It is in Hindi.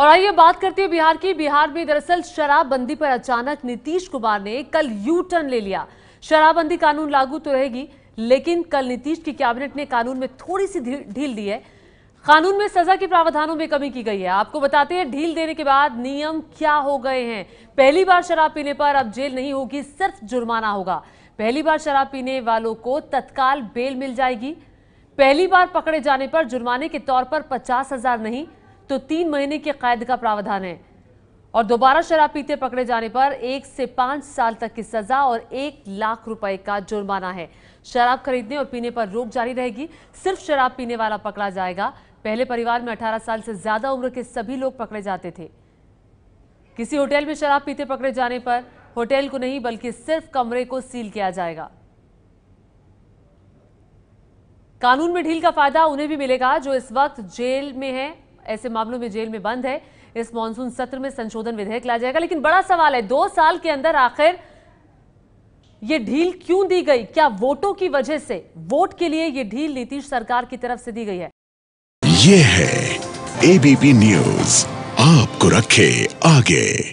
और आइए बात करते हैं बिहार की बिहार में दरअसल शराबबंदी पर अचानक नीतीश कुमार ने कल यू टर्न ले लिया शराबबंदी कानून लागू तो रहेगी लेकिन कल नीतीश की कैबिनेट ने कानून में थोड़ी सी ढील दी है कानून में सजा के प्रावधानों में कमी की गई है आपको बताते हैं ढील देने के बाद नियम क्या हो गए हैं पहली बार शराब पीने पर अब जेल नहीं होगी सिर्फ जुर्माना होगा पहली बार शराब पीने वालों को तत्काल बेल मिल जाएगी पहली बार पकड़े जाने पर जुर्माने के तौर पर पचास हजार नहीं तो तीन महीने के कैद का प्रावधान है और दोबारा शराब पीते पकड़े जाने पर एक से पांच साल तक की सजा और एक लाख रुपए का जुर्माना है शराब खरीदने और पीने पर रोक जारी रहेगी सिर्फ शराब पीने वाला पकड़ा जाएगा पहले परिवार में 18 साल से ज्यादा उम्र के सभी लोग पकड़े जाते थे किसी होटल में शराब पीते पकड़े जाने पर होटल को नहीं बल्कि सिर्फ कमरे को सील किया जाएगा कानून में ढील का फायदा उन्हें भी मिलेगा जो इस वक्त जेल में है ऐसे मामलों में जेल में बंद है इस मानसून सत्र में संशोधन विधेयक लाया जाएगा लेकिन बड़ा सवाल है दो साल के अंदर आखिर ये ढील क्यों दी गई क्या वोटों की वजह से वोट के लिए यह ढील नीतीश सरकार की तरफ से दी गई है ये है एबीपी न्यूज आपको रखे आगे